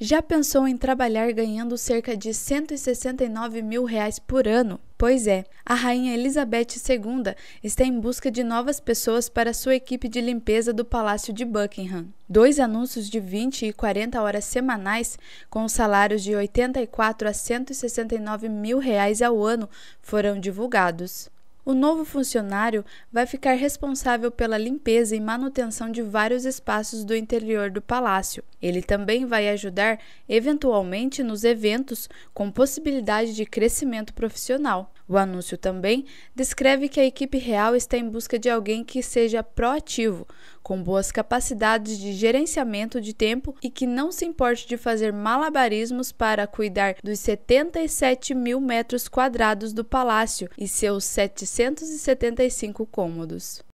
Já pensou em trabalhar ganhando cerca de 169 mil reais por ano? Pois é, a rainha Elizabeth II está em busca de novas pessoas para sua equipe de limpeza do Palácio de Buckingham. Dois anúncios de 20 e 40 horas semanais, com salários de 84 a 169 mil reais ao ano, foram divulgados. O novo funcionário vai ficar responsável pela limpeza e manutenção de vários espaços do interior do palácio. Ele também vai ajudar, eventualmente, nos eventos, com possibilidade de crescimento profissional. O anúncio também descreve que a equipe real está em busca de alguém que seja proativo, com boas capacidades de gerenciamento de tempo e que não se importe de fazer malabarismos para cuidar dos 77 mil metros quadrados do palácio e seus 775 cômodos.